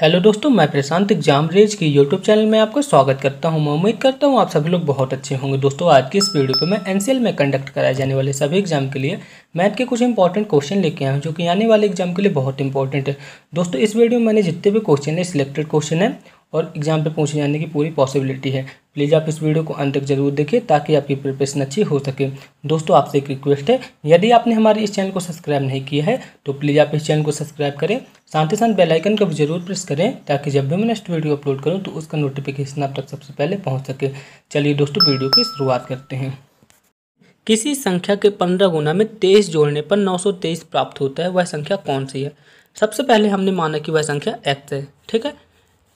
hello दोस्तों मैं Prashant exam रेज की यूट्यूब चैनल में आपका स्वागत करता हूं मैं उम्मीद करता हूं आप सभी लोग बहुत अच्छे होंगे दोस्तों आज की इस वीडियो पे मैं एनसीएल में कंडक्ट कराए जाने वाले सभी एग्जाम के लिए मैथ के कुछ इंपॉर्टेंट क्वेश्चन लेके आया हूं जो कि आने वाले एग्जाम के लिए बहुत इंपॉर्टेंट है दोस्तों इस वीडियो में मैंने जितने भी क्वेश्चन है सिलेक्टेड क्वेश्चन है और एग्जाम पे पूछे जाने की पूरी पॉसिबिलिटी है प्लीज़ आप इस वीडियो को अंत तक जरूर देखिए ताकि आपकी प्रिपरेशन अच्छी हो सके दोस्तों आपसे एक रिक्वेस्ट है यदि आपने हमारे इस चैनल को सब्सक्राइब नहीं किया है तो प्लीज़ आप इस चैनल को सब्सक्राइब करें साथ ही साथ बेलाइकन को भी जरूर प्रेस करें ताकि जब भी मैं नेक्स्ट वीडियो अपलोड करूँ तो उसका नोटिफिकेशन आप तक सबसे पहले पहुँच सके चलिए दोस्तों वीडियो की शुरुआत करते हैं किसी संख्या के पंद्रह गुना में तेईस जोड़ने पर नौ सौ तेईस प्राप्त होता है वह संख्या कौन सी है सबसे पहले हमने माना कि वह संख्या एक्स है ठीक है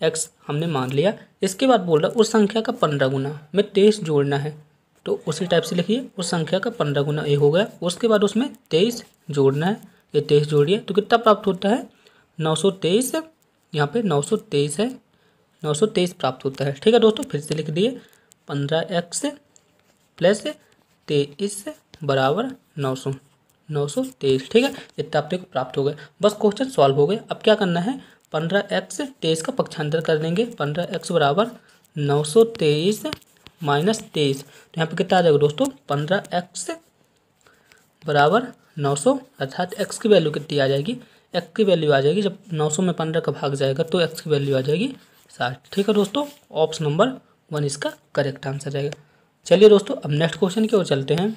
एक्स हमने मान लिया इसके बाद बोल रहा उस संख्या का पंद्रह गुना में तेईस जोड़ना है तो उसी टाइप से लिखिए उस संख्या का पंद्रह गुना ये हो गया उसके बाद उसमें तेईस जोड़ना है ये तेईस जोड़िए तो कितना प्राप्त होता है नौ सौ तेईस यहाँ पे नौ सौ तेईस है नौ सौ तेईस प्राप्त होता है ठीक है दोस्तों फिर से लिख दिए पंद्रह एक्स प्लस तेईस बराबर नौ सौ नौ सौ तेईस ठीक है इतना आपको प्राप्त हो गया बस क्वेश्चन सॉल्व हो गया अब क्या करना है पंद्रह एक्स तेईस का पक्षांतर कर देंगे पंद्रह एक्स बराबर नौ सौ तेईस माइनस तेईस तो यहाँ पे कितना आ जाएगा दोस्तों पंद्रह एक्स बराबर नौ सौ अर्थात एक्स की वैल्यू कितनी आ जाएगी एक्स की वैल्यू आ जाएगी जब नौ सौ में पंद्रह का भाग जाएगा तो एक्स की वैल्यू आ जाएगी साठ ठीक है दोस्तों ऑप्शन नंबर वन इसका करेक्ट आंसर रहेगा चलिए दोस्तों अब नेक्स्ट क्वेश्चन की ओर चलते हैं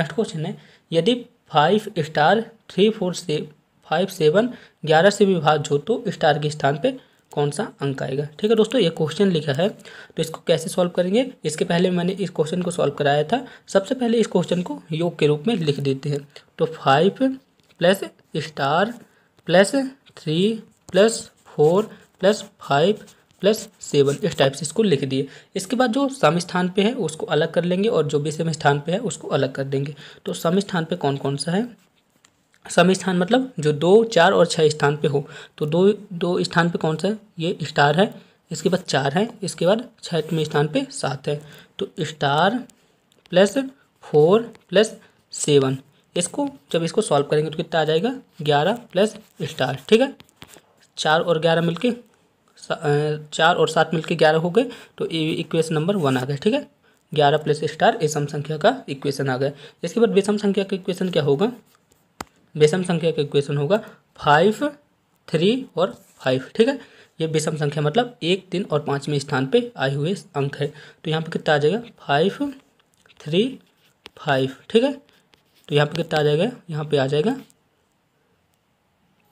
नेक्स्ट क्वेश्चन है यदि फाइव स्टार थ्री फोर से फाइव सेवन ग्यारह से विभाज हो तो स्टार के स्थान पे कौन सा अंक आएगा ठीक है दोस्तों ये क्वेश्चन लिखा है तो इसको कैसे सॉल्व करेंगे इसके पहले मैंने इस क्वेश्चन को सॉल्व कराया था सबसे पहले इस क्वेश्चन को योग के रूप में लिख देते हैं तो five plus star plus three plus four plus five plus seven इस टाइप से इसको लिख दिए इसके बाद जो सम स्थान पर है उसको अलग कर लेंगे और जो भी सम स्थान पर है उसको अलग कर देंगे तो सम स्थान पर कौन कौन सा है सम स्थान मतलब जो दो चार और छः स्थान पे हो तो दो दो स्थान पे कौन सा है ये स्टार है इसके बाद चार है इसके बाद छठवें स्थान पे सात है तो star plus four plus seven इसको जब इसको सॉल्व करेंगे तो कितना आ जाएगा ग्यारह प्लस स्टार ठीक है चार और ग्यारह मिलके चार और सात मिलके ग्यारह हो गए तो इक्वेशन नंबर वन आ गया ठीक है ग्यारह प्लस स्टार ए संख्या का इक्वेशन आ गया इसके बाद विषम संख्या का इक्वेशन क्या होगा विषम संख्या का इक्वेशन होगा फाइव थ्री और फाइव ठीक है ये विषम संख्या मतलब एक तीन और पाँचवें स्थान पे आए हुए अंक है तो यहाँ पे कितना आ जाएगा फाइव थ्री फाइव ठीक है तो यहाँ पे कितना आ जाएगा यहाँ पे आ जाएगा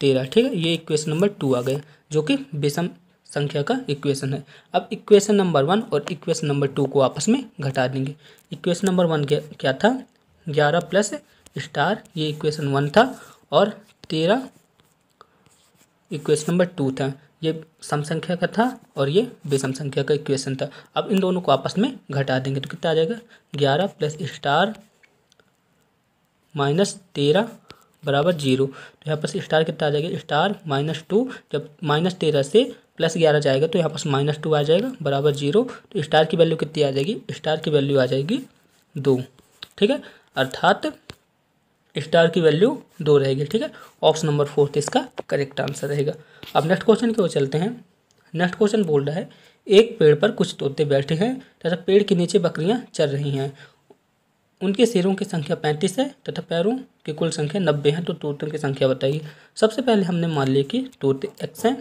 तेरह ठीक है ये इक्वेशन नंबर टू आ गया जो कि विषम संख्या का इक्वेशन है अब इक्वेशन नंबर वन और इक्वेशन नंबर टू को आपस में घटा देंगे इक्वेशन नंबर वन क्या था ग्यारह प्लस स्टार ये इक्वेशन वन था और तेरह इक्वेशन नंबर टू था ये सम संख्या का था और ये बेसम संख्या का इक्वेशन था अब इन दोनों को आपस में घटा देंगे तो कितना आ जाएगा ग्यारह प्लस स्टार माइनस तेरह बराबर जीरो तो यहाँ पर स्टार कितना आ जाएगा स्टार माइनस टू जब माइनस तेरह से प्लस ग्यारह जाएगा तो यहाँ पर माइनस टू आ जाएगा बराबर जीरो तो स्टार की वैल्यू कितनी आ जाएगी स्टार की वैल्यू आ जाएगी दो ठीक है अर्थात स्टार की वैल्यू दो रहेगी ठीक है ऑप्शन नंबर फोर्थ तो इसका करेक्ट आंसर रहेगा अब नेक्स्ट क्वेश्चन की ओर चलते हैं नेक्स्ट क्वेश्चन बोल रहा है एक पेड़ पर कुछ तोते बैठे हैं तथा पेड़ के नीचे बकरियाँ चल रही हैं उनके सिरों की संख्या पैंतीस है तथा पैरों की कुल संख्या नब्बे है तो तोतों की संख्या बताइए सबसे पहले हमने मान लिया कि तोते एक्स हैं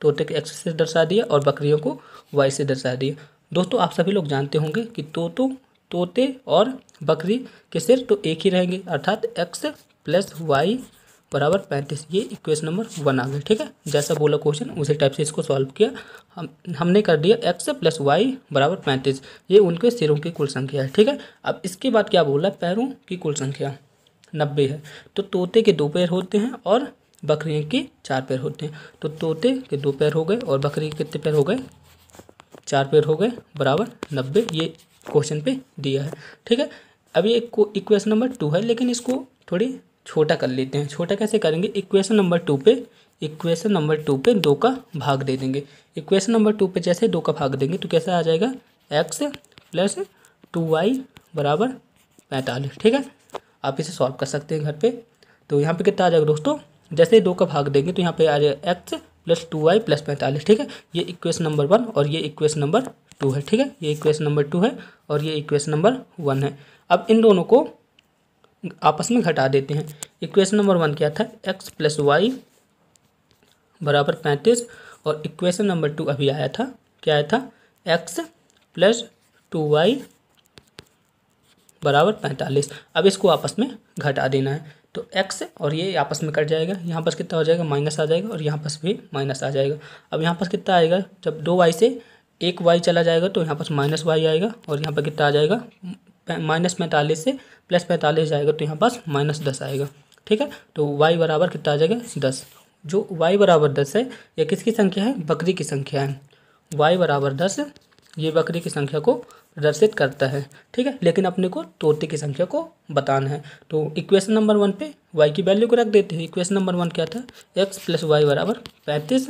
तोते के एक्स से दर्शा दिया और बकरियों को वाई से दर्शा दिया दोस्तों आप सभी लोग जानते होंगे कि तोतों तोते और बकरी के सिर तो एक ही रहेंगे अर्थात एक्स प्लस वाई बराबर पैंतीस ये इक्वेशन नंबर वन आ गया ठीक है जैसा बोला क्वेश्चन उसी टाइप से इसको सॉल्व किया हम हमने कर दिया एक्स प्लस वाई बराबर पैंतीस ये उनके सिरों की कुल संख्या है ठीक है अब इसके बाद क्या बोला पैरों की कुल संख्या नब्बे है तो तोते के दो पैर होते हैं और बकरियों के चार पैर होते हैं तो तोते के दो पैर हो गए और बकरी के कितने पैर हो गए चार पैर हो गए बराबर नब्बे ये क्वेश्चन पे दिया है ठीक है अभी एक इक्वेशन नंबर टू है लेकिन इसको थोड़ी छोटा कर लेते हैं छोटा कैसे करेंगे इक्वेशन नंबर टू पे इक्वेशन नंबर टू पे दो का भाग दे देंगे इक्वेशन नंबर टू पे जैसे दो का भाग देंगे तो कैसा आ जाएगा एक्स प्लस टू वाई बराबर पैंतालीस ठीक है आप इसे सॉल्व कर सकते हैं घर पे तो यहाँ पे कितना आ जाएगा दोस्तों जैसे दो का भाग देंगे तो यहाँ पे आ जाएगा X plus two Y plus पैंतालीस ठीक है ये इक्वेशन नंबर वन और ये इक्वेशन नंबर टू है ठीक है ये इक्वेशन नंबर टू है और ये इक्वेशन नंबर वन है अब इन दोनों को आपस में घटा देते हैं इक्वेशन नंबर वन क्या था एक्स प्लस वाई बराबर पैंतीस और इक्वेशन नंबर टू अभी आया था क्या आया था एक्स प्लस टू वाई बराबर पैंतालीस अब इसको आपस में घटा देना है तो एक्स और ये आपस में कट जाएगा यहाँ पास कितना हो जाएगा माइनस आ जाएगा और यहाँ पास भी माइनस आ जाएगा अब यहाँ पास कितना आएगा जब दो वाई से एक वाई चला जाएगा तो यहाँ पर माइनस वाई आएगा और यहाँ पर कितना आ जाएगा माइनस पैंतालीस से प्लस पैंतालीस जाएगा तो यहाँ पास माइनस दस आएगा ठीक है तो वाई बराबर कितना आ जाएगा दस जो वाई बराबर दस है यह किसकी संख्या है बकरी की संख्या है वाई बराबर दस ये बकरी की संख्या को प्रदर्शित करता है ठीक है लेकिन अपने को तोते की संख्या को बताना है तो इक्वेशन नंबर वन पे वाई की वैल्यू को रख देते हैं इक्वेशन नंबर वन क्या था एक्स प्लस वाई बराबर पैंतीस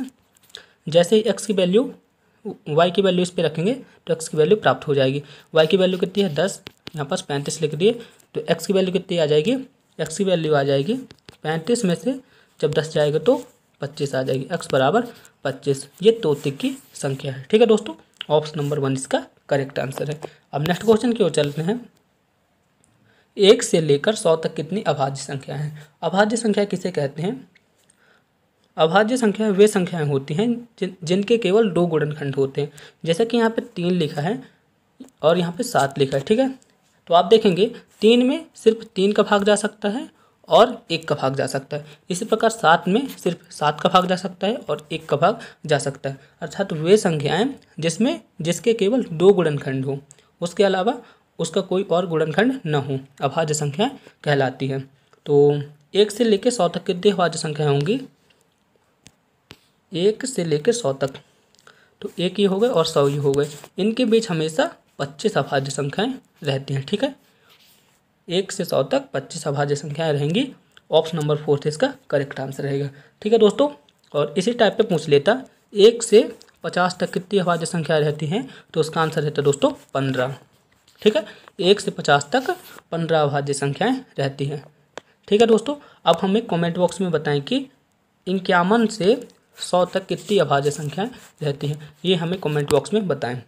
जैसे ही एक्स की वैल्यू वाई की वैल्यू इस पर रखेंगे तो एक्स की वैल्यू प्राप्त हो जाएगी वाई की वैल्यू कितनी है दस यहाँ पास पैंतीस लिख दिए तो एक्स की वैल्यू कितनी आ जाएगी एक्स की वैल्यू आ जाएगी पैंतीस में से जब दस जाएगा तो पच्चीस आ जाएगी एक्स बराबर पच्चीस ये तोते की संख्या है ठीक है दोस्तों ऑप्शन नंबर वन इसका करेक्ट आंसर है अब नेक्स्ट क्वेश्चन की ओर चलते हैं एक से लेकर सौ तक कितनी अभाज्य संख्या है अभाज्य संख्या किसे कहते हैं अभाज्य संख्याएं वे संख्याएं होती हैं जिन जिनके केवल दो गुणनखंड होते हैं जैसा कि यहाँ पे तीन लिखा है और यहाँ पे सात लिखा है ठीक है तो आप देखेंगे तीन में सिर्फ तीन का भाग जा सकता है और एक का भाग जा सकता है इसी प्रकार सात में सिर्फ सात का भाग जा सकता है और एक का भाग जा सकता है अर्थात वे संख्याएँ जिसमें जिसके केवल दो गुणनखंड हों उसके अलावा उसका कोई और गुणनखंड न हो अभाज्य संख्याएँ कहलाती हैं तो एक से लेकर सौ तक कितनी अभाज्य संख्याएं होंगी एक से लेकर सौ तक तो एक ये हो गए और सौ ये हो गए इनके बीच हमेशा पच्चीस अभाज्य संख्याएँ रहती हैं ठीक है एक से सौ तक पच्चीस अभाज्य संख्याएँ रहेंगी ऑप्शन नंबर फोर्थ इसका करेक्ट आंसर रहेगा ठीक है दोस्तों और इसी टाइप पे पूछ लेता एक से पचास तक कितनी अभाज्य संख्या रहती हैं तो उसका आंसर रहता दोस्तों पंद्रह ठीक है एक से पचास तक पंद्रह अभाज्य संख्याएँ रहती हैं ठीक है दोस्तों अब हमें कॉमेंट बॉक्स में बताएं कि इक्यावन से सौ तक कितनी अभाज्य संख्याएं रहती हैं ये हमें कमेंट बॉक्स में बताएं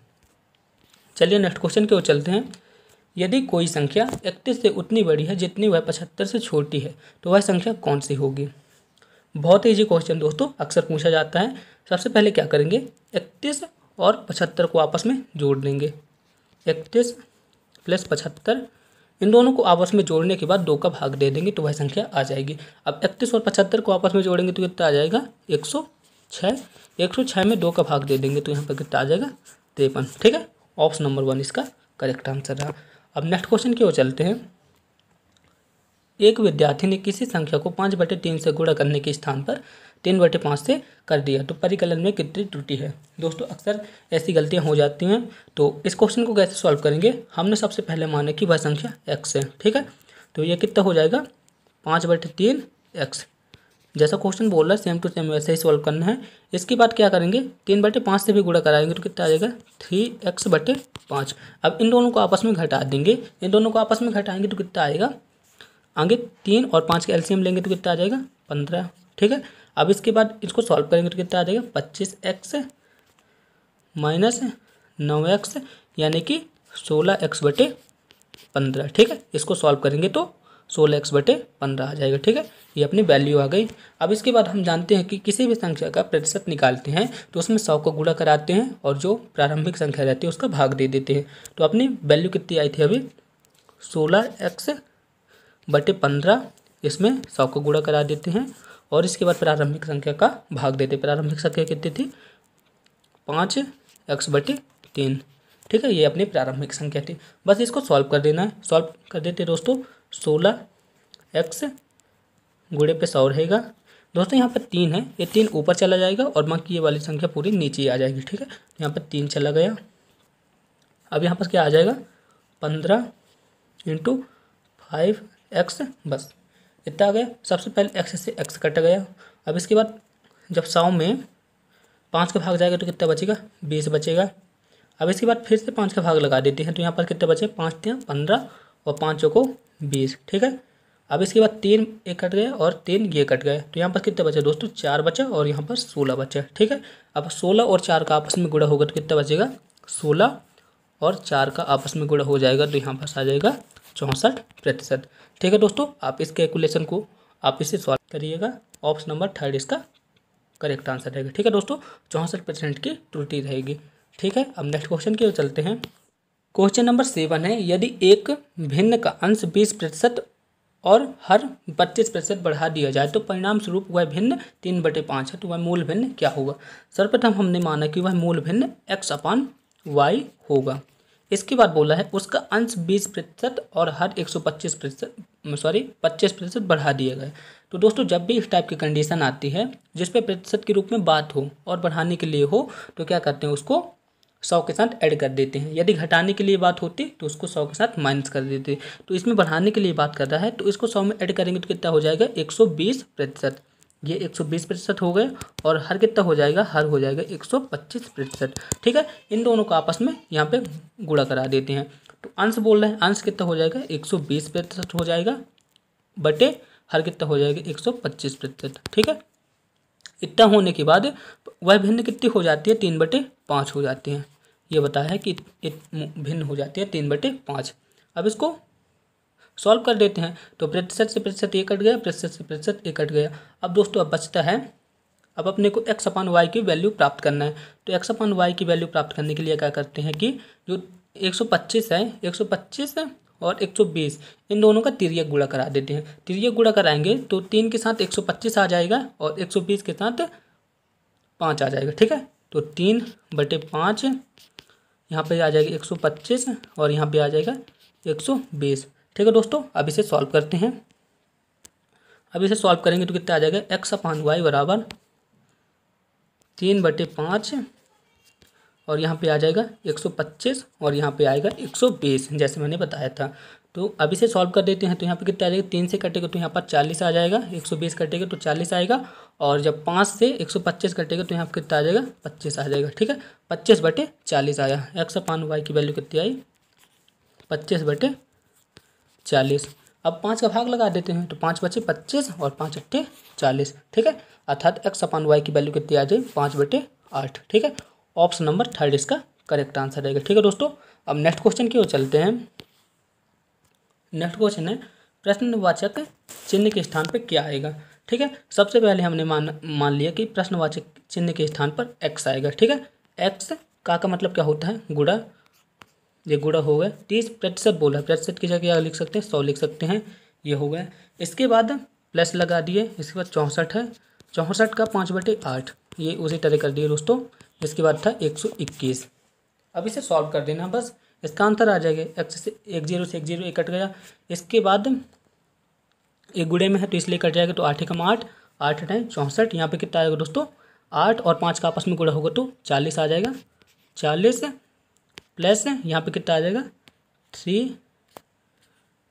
चलिए नेक्स्ट क्वेश्चन की ओर चलते हैं यदि कोई संख्या इकतीस से उतनी बड़ी है जितनी वह पचहत्तर से छोटी है तो वह संख्या कौन सी होगी बहुत ईजी क्वेश्चन दोस्तों अक्सर पूछा जाता है सबसे पहले क्या करेंगे इकतीस और पचहत्तर को आपस में जोड़ देंगे इकतीस प्लस पचहत्तर इन दोनों को आपस में जोड़ने के बाद दो का भाग दे देंगे तो वह संख्या आ जाएगी अब इकतीस और पचहत्तर को आपस में जोड़ेंगे तो कितना आ जाएगा एक सौ छः एक सौ छः में दो का भाग दे देंगे तो यहाँ पर कितना आ जाएगा तिरपन ठीक है ऑप्शन नंबर वन इसका करेक्ट आंसर रहा अब नेक्स्ट क्वेश्चन की ओर चलते हैं एक विद्यार्थी ने किसी संख्या को पाँच बटे तीन से गुणा करने के स्थान पर तीन बटे पाँच से कर दिया तो परिकलन में कितनी त्रुटि है दोस्तों अक्सर ऐसी गलतियां हो जाती हैं तो इस क्वेश्चन को कैसे सॉल्व करेंगे हमने सबसे पहले माना कि वह संख्या एक्स है ठीक है तो ये कितना हो जाएगा पाँच बटे तीन एक्स जैसा क्वेश्चन बोल रहा है सेम टू सेम वैसे ही सॉल्व करना है इसके बाद क्या करेंगे तीन बटे पाँच से भी गुड़ा कराएंगे तो कितना आ जाएगा थ्री एक्स बटे पाँच अब इन दोनों को आपस में घटा देंगे इन दोनों को आपस में घटाएंगे तो कितना आएगा आगे तीन और पाँच के एलसीएम लेंगे तो कितना आ जाएगा पंद्रह ठीक है अब इसके बाद इसको सॉल्व करेंगे तो कितना आ जाएगा पच्चीस एक्स माइनस नौ एक्स यानी कि सोलह एक्स बटे पंद्रह ठीक है इसको सॉल्व करेंगे तो सोलह एक्स बटे पंद्रह आ जाएगा ठीक है ये अपनी वैल्यू आ गई अब इसके बाद हम जानते हैं कि किसी भी संख्या का प्रतिशत निकालते हैं तो उसमें सौ को गुड़ा कराते हैं और जो प्रारंभिक संख्या रहती है उसका भाग दे देते हैं तो अपनी वैल्यू कितनी आई थी अभी सोलह एक्स बटे पंद्रह इसमें सौ को गुड़ा करा देते हैं और इसके बाद प्रारंभिक संख्या का भाग देते प्रारंभिक संख्या कितनी थी पाँच एक्स बटे तीन ठीक है ये अपनी प्रारंभिक संख्या थी बस इसको सॉल्व कर देना है सॉल्व कर देते दोस्तों सोलह एक्स गुड़े पे सौ रहेगा दोस्तों यहाँ पर तीन है ये तीन ऊपर चला जाएगा और बाकी ये वाली संख्या पूरी नीचे आ जाएगी ठीक है यहाँ पर तीन चला गया अब यहाँ पर क्या आ जाएगा पंद्रह इंटू फाइव एक्स बस इतना आ गया सबसे पहले एक्स से एक्स कट गया अब इसके बाद जब सौ में पाँच का भाग जाएगा तो कितना बचेगा बीस बचेगा अब इसके बाद फिर से पाँच का भाग लगा देते हैं तो यहाँ पर कितने बचे पाँच तीन पंद्रह और पाँच चौको बीस ठीक है अब इसके बाद तीन एक कट गए और तीन ये कट गए तो यहाँ पर कितने बचे दोस्तों चार बचे और यहाँ पर सोलह बचे ठीक है अब सोलह और चार का आपस में गुड़ा होगा तो कितना बचेगा सोलह और चार का आपस में गुड़ा हो जाएगा तो यहाँ पर आ जाएगा चौंसठ प्रतिशत ठीक है दोस्तों आप इस कैलकुलेशन को आप इसे सॉल्व करिएगा ऑप्शन नंबर थर्ड इसका करेक्ट आंसर रहेगा ठीक है दोस्तों चौंसठ परसेंट की त्रुटि रहेगी ठीक है अब नेक्स्ट क्वेश्चन की ओर चलते हैं क्वेश्चन नंबर सेवन है यदि एक भिन्न का अंश बीस प्रतिशत और हर बत्तीस प्रतिशत बढ़ा दिया जाए तो परिणाम स्वरूप वह भिन्न तीन बटे पाँच है तो वह मूल भिन्न क्या होगा सर्वप्रथम हमने माना कि वह मूल भिन्न एक्स अपान वाई होगा इसके बाद बोला है उसका अंश बीस प्रतिशत और हर एक सौ पच्चीस प्रतिशत सॉरी पच्चीस प्रतिशत बढ़ा दिया गया तो दोस्तों जब भी इस टाइप की कंडीशन आती है जिस प्रतिशत के रूप में बात हो और बढ़ाने के लिए हो तो क्या करते हैं उसको सौ के साथ ऐड कर देते हैं यदि घटाने के लिए बात होती तो उसको सौ के साथ माइनस कर देते तो इसमें बढ़ाने के लिए बात कर रहा है तो इसको सौ में ऐड करेंगे तो कितना हो जाएगा एक सौ बीस प्रतिशत ये एक सौ बीस प्रतिशत हो गए और हर कितना हो जाएगा हर हो जाएगा एक सौ पच्चीस प्रतिशत ठीक है इन दोनों को आपस में यहाँ पर गुड़ा करा देते हैं तो अंश बोल रहे हैं अंश कितना हो जाएगा एक सौ बीस प्रतिशत हो जाएगा बटे हर कितना हो जाएगा एक सौ पच्चीस प्रतिशत ठीक है इतना होने के बाद वह भिन्न कितनी हो जाती है तीन बटे पाँच हो जाती है ये बताया है कि भिन्न हो जाती है तीन बटे पाँच अब इसको सॉल्व कर देते हैं तो प्रतिशत से प्रतिशत ये कट गया प्रतिशत से प्रतिशत ये कट गया अब दोस्तों अब बचता है अब अपने को एक्स अपान वाई की वैल्यू प्राप्त करना है तो एक्स अपान वाई की वैल्यू प्राप्त करने के लिए क्या करते हैं कि जो पच्चीस है सौ पच्चीस और 120 इन दोनों का तिरक गुड़ा करा देते हैं तिरक गुड़ा कराएंगे तो तीन के साथ 125 आ जाएगा और 120 के साथ पाँच आ जाएगा ठीक है तो तीन बटे पाँच यहाँ पर आ जाएगा 125 और यहाँ पर आ जाएगा 120 ठीक है दोस्तों अब इसे सॉल्व करते हैं अब इसे सॉल्व करेंगे तो कितना आ जाएगा एक्स अपान वाई बराबर तीन बटे पाँच और यहाँ पे आ जाएगा 125 और यहाँ पे आएगा 120 जैसे मैंने बताया था तो अभी से सॉल्व कर देते हैं तो यहाँ पे कितना आ जाएगा तीन से कटेगा तो यहाँ पर चालीस आ जाएगा एक सौ बीस कटेगा तो चालीस आएगा और जब पाँच से एक सौ पच्चीस कटेगा तो यहाँ पर कितना आ जाएगा पच्चीस आ जाएगा ठीक है पच्चीस बटे चालीस आया एक्स पान वाई की वैल्यू कितनी आई पच्चीस बटे चालीस अब पाँच का भाग लगा देते हैं तो पाँच बचे पच्चीस और पाँच अट्ठे चालीस ठीक है अर्थात एक्स अपान वाई की वैल्यू कितनी आ जाए पाँच बटे आठ ठीक है ऑप्शन नंबर थर्ड इसका करेक्ट आंसर रहेगा ठीक है दोस्तों अब नेक्स्ट क्वेश्चन की ओर चलते हैं नेक्स्ट क्वेश्चन है प्रश्नवाचक चिन्ह के स्थान पर क्या आएगा ठीक है सबसे पहले हमने मान मान लिया कि प्रश्नवाचक चिन्ह के स्थान पर एक्स आएगा ठीक है एक्स का का मतलब क्या होता है गुड़ा ये गुड़ा हो गया तीस प्रतिशत बोला है प्रतिशत की जगह क्या लिख सकते हैं सौ लिख सकते हैं ये हो गया इसके बाद प्लस लगा दिए इसके बाद चौंसठ है चौंसठ का पाँच बटे आठ ये उसी तरह कर दिए दोस्तों इसके बाद था एक सौ इक्कीस अब इसे सॉल्व कर देना बस इसका आंसर आ जाएगा एक्स से एक जीरो से एक जीरो एक कट गया इसके बाद एक गुड़े में है तो इसलिए कट जाएगा तो आठ कम आठ आठ टाइम चौंसठ यहाँ पर कितना आएगा दोस्तों आठ और पाँच का आपस में गुड़ा होगा तो चालीस आ जाएगा चालीस प्लस यहाँ पर कितना आ जाएगा three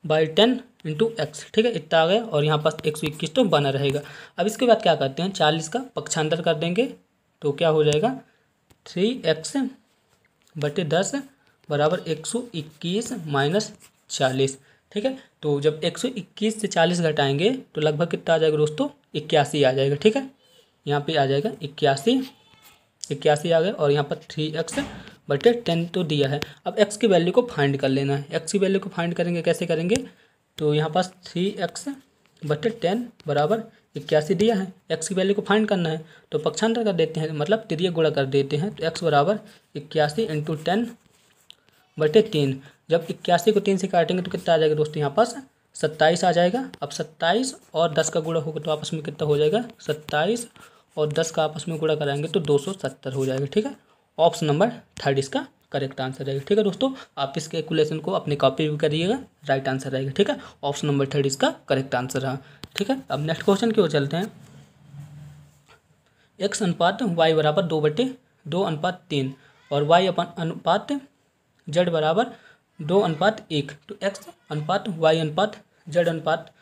by ten into X ठीक है इतना आ गया और यहाँ पास एक सौ इक्कीस तो बना रहेगा अब इसके बाद क्या करते हैं चालीस का पक्षांतर कर देंगे तो क्या हो जाएगा थ्री एक्स बटे दस बराबर एक सौ इक्कीस माइनस चालीस ठीक है तो जब एक सौ इक्कीस से चालीस घटाएंगे तो लगभग कितना आ जाएगा दोस्तों इक्यासी आ जाएगा ठीक है यहाँ पे आ जाएगा इक्यासी इक्यासी आ गया और यहाँ पर थ्री एक्स बटे टेन तो दिया है अब एक्स की वैल्यू को फाइंड कर लेना है एक्स की वैल्यू को फाइंड करेंगे कैसे करेंगे तो यहाँ पास थ्री एक्स बटे टेन बराबर इक्यासी दिया है एक्स की वैल्यू को फाइंड करना है तो पक्षांतर कर देते हैं मतलब तिरिय गुणा कर देते हैं तो एक्स बराबर इक्यासी इंटू टेन बटे तीन जब इक्यासी को तीन से काटेंगे तो कितना आ जाएगा दोस्तों यहाँ पास सत्ताईस आ जाएगा अब सत्ताईस और दस का गुणा होगा तो आपस में कितना हो जाएगा सत्ताईस और दस का आपस में गुणा कराएंगे तो दो सौ सत्तर हो जाएगा ठीक है ऑप्शन नंबर थर्ड इसका करेक्ट आंसर रहेगा ठीक है दोस्तों आप इस कैलकुलेशन को अपनी कॉपी भी करिएगा राइट आंसर रहेगा ठीक है ऑप्शन नंबर थर्ड इसका करेक्ट आंसर रहा ठीक है अब नेक्स्ट क्वेश्चन की ओर चलते हैं एक्स अनुपात वाई बराबर दो बटे दो अनुपात तीन और वाई अपन अनुपात जेड बराबर दो अनुपात एक तो एक्स अनुपात वाई अनुपात जेड अनुपात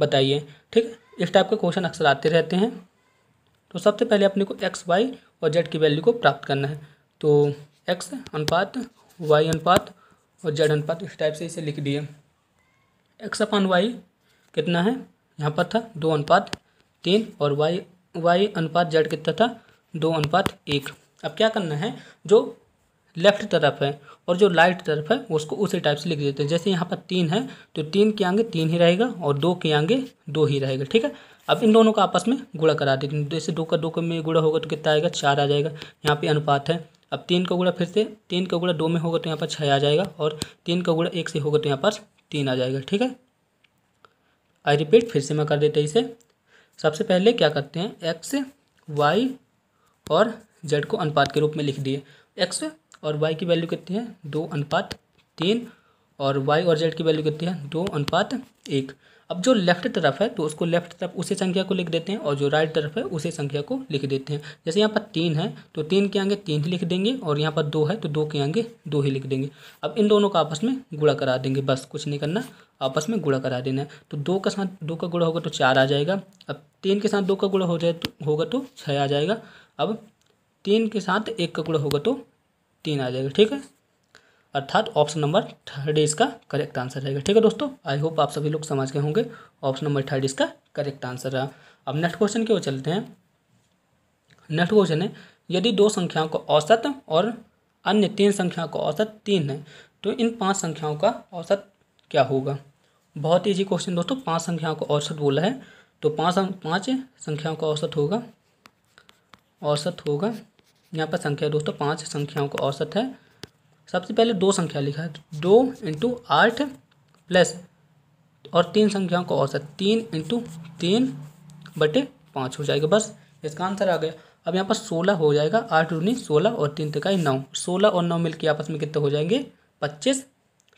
बताइए ठीक है इस टाइप के क्वेश्चन अक्सर आते रहते हैं तो सबसे पहले अपने को एक्स वाई और जेड की वैल्यू को प्राप्त करना है तो एक्स अनुपात वाई अनुपात और जेड अनुपात इस टाइप से इसे लिख दिए एक्स अपान वाई कितना है यहाँ पर था दो अनुपात तीन और वाई वाई अनुपात जेड कितना था दो अनुपात एक अब क्या करना है जो लेफ्ट तरफ है और जो राइट तरफ है उसको उसी टाइप से लिख देते हैं जैसे यहाँ पर तीन है तो तीन के आगे तीन ही रहेगा और दो के आगे दो ही रहेगा ठीक है अब इन दोनों का आपस में गुड़ा करा देते हैं जैसे दो का दो का में गुड़ा होगा तो कितना आएगा चार आ जाएगा यहाँ पे अनुपात है अब तीन का गुड़ा फिर से तीन का गुड़ा दो में होगा तो यहाँ पर छः आ जाएगा और तीन का गुड़ा एक से होगा तो यहाँ पर तीन आ जाएगा ठीक है आई रिपीट फिर से मैं कर देता इसे सबसे पहले क्या करते हैं एक्स वाई और जेड को अनुपात के रूप में लिख दिए एक्स और वाई की वैल्यू कितनी है दो अनुपात तीन और वाई और जेड की वैल्यू कितनी है दो अनुपात एक अब जो लेफ्ट तरफ है तो उसको लेफ्ट तरफ उसी संख्या को लिख देते हैं और जो राइट तरफ है उसी संख्या को लिख देते हैं जैसे यहाँ पर तीन है तो तीन के आगे तीन ही लिख देंगे और यहाँ पर दो है तो दो के आगे दो ही लिख देंगे अब इन दोनों का आपस में गुड़ा करा देंगे बस कुछ नहीं करना आपस में गुड़ा करा देना है तो दो का साथ दो का गुड़ा होगा तो चार आ जाएगा अब तीन के साथ दो का गुणा हो जाए तो होगा तो छः आ जाएगा अब तीन के साथ एक का गुणा होगा तो तीन आ जाएगा ठीक है अर्थात ऑप्शन नंबर थर्ड इसका करेक्ट आंसर रहेगा ठीक है दोस्तों आई होप आप सभी लोग समझ गए होंगे ऑप्शन नंबर थर्ड इसका करेक्ट आंसर रहा अब नेक्स्ट क्वेश्चन की ओर चलते हैं नेक्स्ट क्वेश्चन है यदि दो संख्याओं का औसत और अन्य तीन संख्याओं का औसत तीन है तो इन पांच संख्याओं का औसत क्या होगा बहुत ईजी क्वेश्चन दोस्तों पांच संख्याओं का औसत बोला है तो पांच पांच संख्याओं का औसत होगा औसत होगा यहाँ पर संख्या दोस्तों पांच संख्याओं का औसत है सबसे पहले दो संख्या लिखा है दो इंटू आठ प्लस और तीन संख्याओं का औसत तीन इंटू तीन बटे पाँच हो जाएगा बस इसका आंसर आ गया अब यहाँ पर सोलह हो जाएगा आठ उन्नीस सोलह और तीन तिकाई नौ सोलह और नौ मिलकर आपस में कितने हो जाएंगे पच्चीस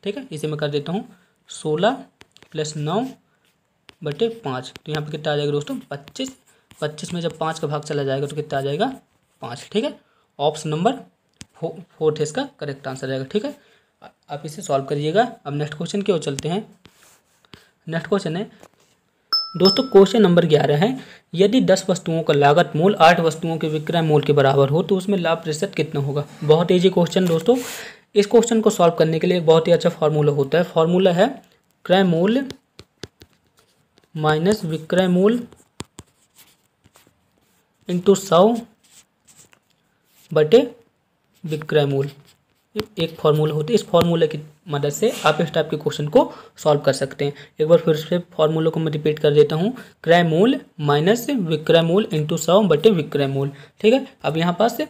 ठीक है इसे मैं कर देता हूँ सोलह प्लस नौ बटे पाँच तो यहाँ पर कितना आ जाएगा दोस्तों पच्चीस पच्चीस में जब पाँच का भाग चला जाएगा तो कितना आ जाएगा पाँच ठीक है ऑप्शन नंबर फोर्थ है इसका करेक्ट आंसर आएगा ठीक है आप इसे सॉल्व करिएगा अब नेक्स्ट क्वेश्चन की ओर चलते हैं नेक्स्ट क्वेश्चन है दोस्तों क्वेश्चन नंबर ग्यारह है यदि दस वस्तुओं का लागत मूल आठ वस्तुओं के विक्रय मूल के बराबर हो तो उसमें लाभ प्रतिशत कितना होगा बहुत ईजी क्वेश्चन दोस्तों इस क्वेश्चन को सॉल्व करने के लिए एक बहुत ही अच्छा फार्मूला होता है फार्मूला है क्रय मूल्य माइनस विक्रय मूल्य इंटू सौ बटे विक्रय मूल्य एक फॉर्मूला होती है इस फॉर्मूले की मदद से आप इस टाइप के क्वेश्चन को सॉल्व कर सकते हैं एक बार फिर से फॉर्मूला को मैं रिपीट कर देता हूँ क्रय मूल्य माइनस विक्रय मूल्य इंटू सौ बटे विक्रय मूल्य ठीक है अब यहाँ पास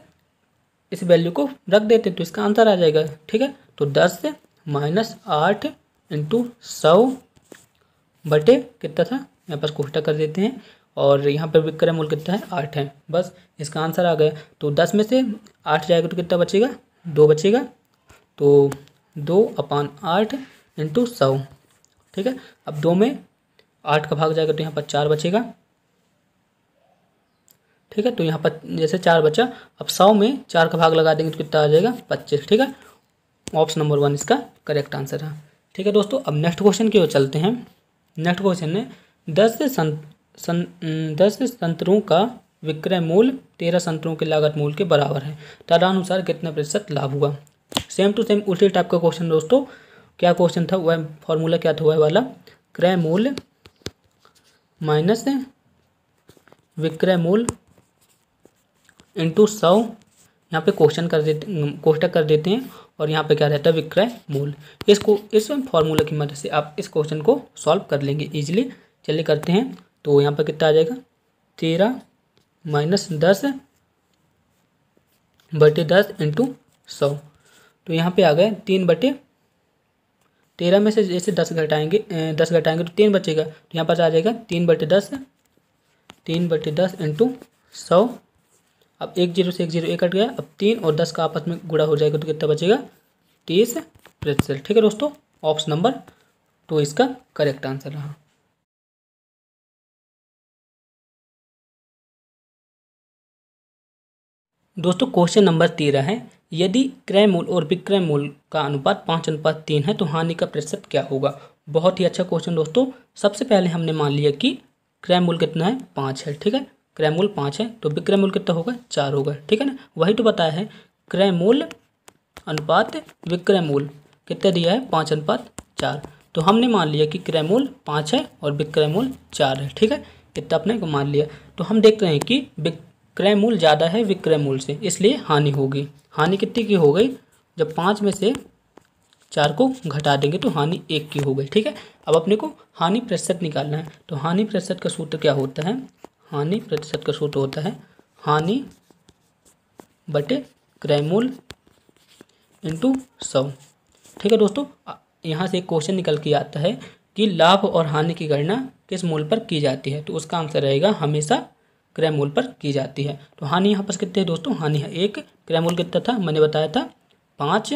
इस वैल्यू को रख देते हैं तो इसका आंसर आ जाएगा ठीक है तो दस माइनस आठ इंटू सौ बटे कितना था यहाँ पर कोष्टा कर देते हैं और यहाँ पर विक्रय मूल्य कितना है आठ है बस इसका आंसर आ गया तो दस में से आठ जाएगा तो कितना बचेगा दो बचेगा तो दो अपान आठ इंटू सौ ठीक है अब दो में आठ का भाग जाएगा तो यहाँ पर चार बचेगा ठीक है तो यहाँ पर जैसे चार बचा अब सौ में चार का भाग लगा देंगे तो कितना आ जाएगा पच्चीस ठीक है ऑप्शन नंबर वन इसका करेक्ट आंसर है ठीक है दोस्तों अब नेक्स्ट क्वेश्चन की ओर चलते हैं नेक्स्ट क्वेश्चन है दस सन, सं, दस संतरों का विक्रय मूल तेरह संतरों के लागत मूल्य के बराबर है तदानुसार कितना प्रतिशत लाभ हुआ सेम टू सेम उसी टाइप का क्वेश्चन दोस्तों क्या क्वेश्चन था वह फॉर्मूला क्या था वह वाला क्रय मूल माइनस विक्रय मूल इंटू सौ यहाँ पे क्वेश्चन कर देते कोष्टक कर देते हैं और यहाँ पे क्या रहता है विक्रय मूल इसको इस फॉर्मूला की मदद से आप इस क्वेश्चन को सॉल्व कर लेंगे ईजिली चलिए करते हैं तो यहाँ पर कितना आ जाएगा तेरह माइनस दस बटे दस इंटू सौ तो यहाँ पे आ गए तीन बटे तेरह में से जैसे दस घटाएंगे दस घटाएंगे तो तीन बचेगा तो यहाँ पर आ जाएगा तीन बटे दस तीन बटे दस इंटू सौ अब एक जीरो से एक जीरो एक कट गया अब तीन और दस का आपस में गुड़ा हो जाएगा तो कितना बचेगा तीस प्रतिशत ठीक है दोस्तों ऑप्शन नंबर टू इसका करेक्ट आंसर रहा दोस्तों क्वेश्चन नंबर तेरह है यदि क्रय मूल्य और विक्रय मूल का अनुपात पाँच अनुपात तीन है तो हानि का प्रतिशत क्या होगा बहुत ही अच्छा क्वेश्चन दोस्तों सबसे पहले हमने मान लिया कि क्रय मूल कितना है पाँच है ठीक है क्रैमूल पाँच है तो विक्रयमूल कितना होगा चार होगा ठीक है ना वही तो बताया है क्रयमूल अनुपात विक्रयमूल कितना दिया है पाँच अनुपात चार तो हमने मान लिया कि क्रयमूल पाँच है और विक्रयमूल चार है ठीक है इतना अपने को मान लिया तो हम देख रहे हैं कि विक्रयमूल ज़्यादा है विक्रयमूल से इसलिए हानि होगी हानि कितनी की हो गई जब पाँच में से चार को घटा देंगे तो हानि एक की हो गई ठीक है अब अपने को हानि प्रतिशत निकालना है तो हानि प्रतिशत का सूत्र क्या होता है हानि प्रतिशत का सूत्र होता है हानि बटे क्रय इंटू सौ ठीक है दोस्तों यहाँ से एक क्वेश्चन निकल के आता है कि लाभ और हानि की गणना किस मूल पर की जाती है तो उसका आंसर रहेगा हमेशा क्रय पर की जाती है तो हानि यहाँ पर कितने दोस्तों हानि है एक क्रय कितना था मैंने बताया था पाँच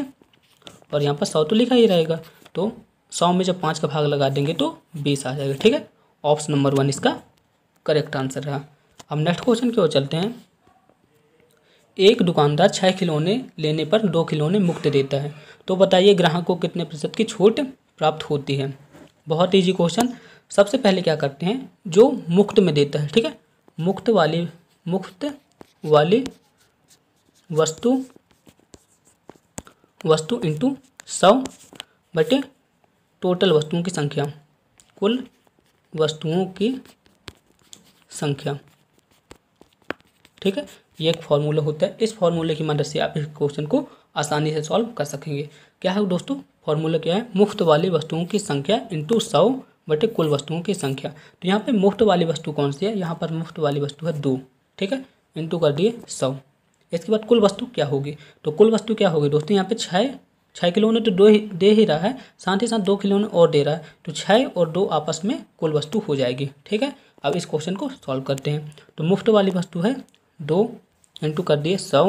और यहाँ पर सौ तो लिखा ही रहेगा तो सौ में जब पाँच का भाग लगा देंगे तो बीस आ जाएगा ठीक है ऑप्शन नंबर वन इसका करेक्ट आंसर रहा अब नेक्स्ट क्वेश्चन की ओर चलते हैं एक दुकानदार छः खिलौने लेने पर दो खिलौने मुफ्त देता है तो बताइए ग्राहक को कितने प्रतिशत की छूट प्राप्त होती है बहुत ईजी क्वेश्चन सबसे पहले क्या करते हैं जो मुफ्त में देता है ठीक है मुफ्त वाली मुफ्त वाली वस्तु वस्तु इंटू सौ बटे टोटल वस्तुओं की संख्या कुल वस्तुओं की संख्या ठीक है ये एक फॉर्मूला होता है इस फॉर्मूले की मदद से आप इस क्वेश्चन को आसानी से सॉल्व कर सकेंगे क्या है दोस्तों फॉर्मूला क्या है मुफ्त वाली वस्तुओं की संख्या इंटू सौ बटे कुल वस्तुओं की संख्या तो यहाँ पे मुफ्त वाली वस्तु कौन सी है यहाँ पर मुफ्त वाली वस्तु है दो ठीक है इंटू कर दिए सौ इसके बाद कुल वस्तु क्या होगी तो कुल वस्तु क्या होगी दोस्तों यहाँ पे छः छः किलो ने तो दो ही दे ही रहा है साथ ही साथ दो किलो ने और दे रहा है तो छः और दो आपस में कुल वस्तु हो जाएगी ठीक है अब इस क्वेश्चन को सॉल्व करते हैं तो मुफ्त वाली वस्तु है दो इंटू कर दिए सौ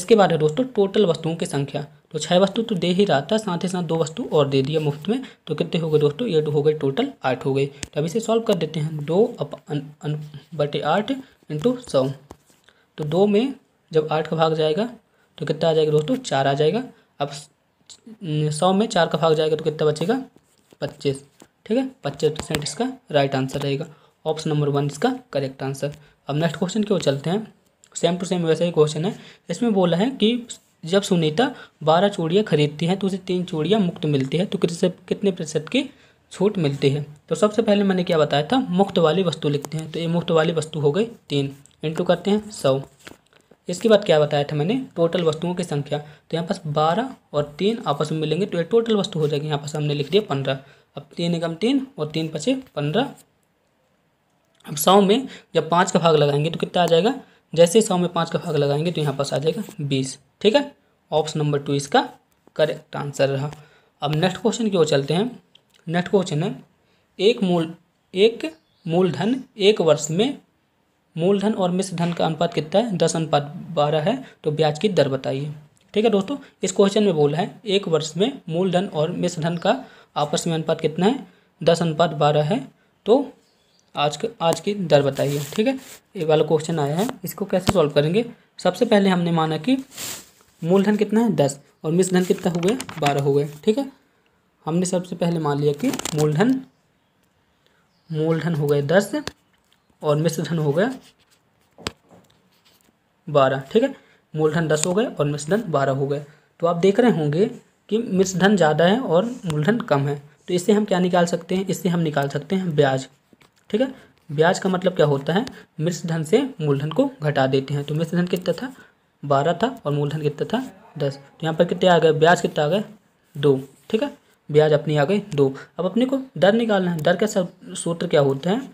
इसके बाद है दोस्तों टोटल वस्तुओं की संख्या तो छः वस्तु तो दे ही रहा था साथ ही साथ दो वस्तु और दे दिया मुफ्त में तो कितने हो गए दोस्तों ये हो गए टोटल आठ हो गए तो अब इसे सॉल्व कर देते हैं दो अप अन, अन, बटे आठ इंटू सौ तो दो में जब आठ का भाग जाएगा तो कितना आ जाएगा दोस्तों चार आ जाएगा अब सौ में चार का भाग जाएगा तो कितना बचेगा पच्चीस ठीक है पच्चीस परसेंट इसका राइट आंसर रहेगा ऑप्शन नंबर वन इसका करेक्ट आंसर अब नेक्स्ट क्वेश्चन क्यों चलते हैं सेम टू सेम वैसा ही क्वेश्चन है इसमें बोला है कि जब सुनीता बारह चूड़ियाँ खरीदती हैं तो उसे तीन चूड़ियाँ मुफ्त मिलती है तो कितने प्रतिशत की छूट मिलती है तो सबसे पहले मैंने क्या बताया था मुफ्त वाली वस्तु लिखते हैं तो ये मुफ्त वाली वस्तु हो गई तीन इंटू करते हैं सौ इसके बाद क्या बताया था मैंने टोटल वस्तुओं की संख्या तो यहाँ पास बारह और तीन आपस में मिलेंगे तो ये टोटल वस्तु हो जाएगी यहाँ पास हमने लिख दिया पंद्रह अब तीन एकम तीन और तीन पचे पंद्रह अब सौ में जब पाँच का भाग लगाएंगे तो कितना आ जाएगा जैसे सौ में पाँच का भाग लगाएंगे तो यहाँ पास आ जाएगा बीस ठीक है ऑप्शन नंबर टू इसका करेक्ट आंसर रहा अब नेक्स्ट क्वेश्चन की ओर चलते हैं नेक्स्ट क्वेश्चन है एक मूल एक मूलधन एक वर्ष में मूलधन और मिश्र धन का अनुपात कितना है दस अनुपात बारह है तो ब्याज की दर बताइए ठीक है दोस्तों इस क्वेश्चन में बोला है एक वर्ष में मूलधन और मिश्र धन का आपस में अनुपात कितना है दस अनुपात बारह है तो आज के आज की दर बताइए ठीक है ये वाला क्वेश्चन आया है इसको कैसे सॉल्व करेंगे सबसे पहले हमने माना कि मूलधन कितना है दस और मिसधन कितना हो गया बारह हो गए ठीक है हमने सबसे पहले मान लिया कि मूलधन मूलधन हो गए दस और मिश्रधन हो गया बारह ठीक है मूलधन दस हो गए और मिश्रधन बारह हो गए तो आप देख रहे होंगे कि मिस धन ज़्यादा है और मूलधन कम है तो इससे हम क्या निकाल सकते हैं इससे हम निकाल सकते हैं ब्याज ठीक है ब्याज का मतलब क्या होता है मिश्रधन धन से मूलधन को घटा देते हैं तो मिश्र धन कितना था बारह था और मूलधन कितना था दस तो यहाँ पर कितने आ गए ब्याज कितना आ गए दो ठीक है ब्याज अपनी आ गई दो अब अपने को दर निकालना है दर का सूत्र क्या होता है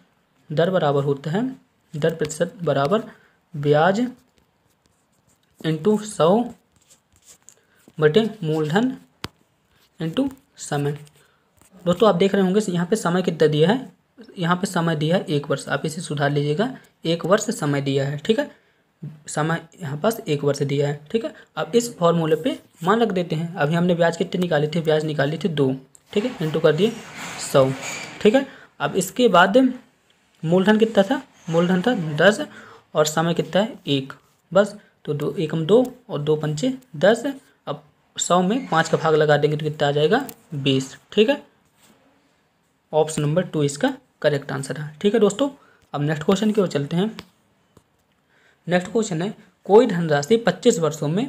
दर बराबर होता है दर प्रतिशत बराबर ब्याज इंटू सौ बटे मूलधन इंटू समय दोस्तों आप देख रहे होंगे यहाँ पे समय कितना दिया है यहाँ पे समय दिया है एक वर्ष आप इसे सुधार लीजिएगा एक वर्ष समय दिया है ठीक है समय यहाँ पास एक वर्ष दिया है ठीक है अब इस फॉर्मूले पे मान रख देते हैं अभी हमने ब्याज कितने निकाले थे ब्याज निकाले थे दो ठीक है इंटू कर दिए सौ ठीक है अब इसके बाद मूलधन कितना था मूलधन था दस और समय कितना है एक बस तो दो एकम दो और दो पंचे दस सौ में पाँच का भाग लगा देंगे तो कितना आ जाएगा बीस ठीक है ऑप्शन नंबर टू इसका करेक्ट आंसर है ठीक है दोस्तों अब नेक्स्ट क्वेश्चन की ओर चलते हैं नेक्स्ट क्वेश्चन है कोई धनराशि पच्चीस वर्षों में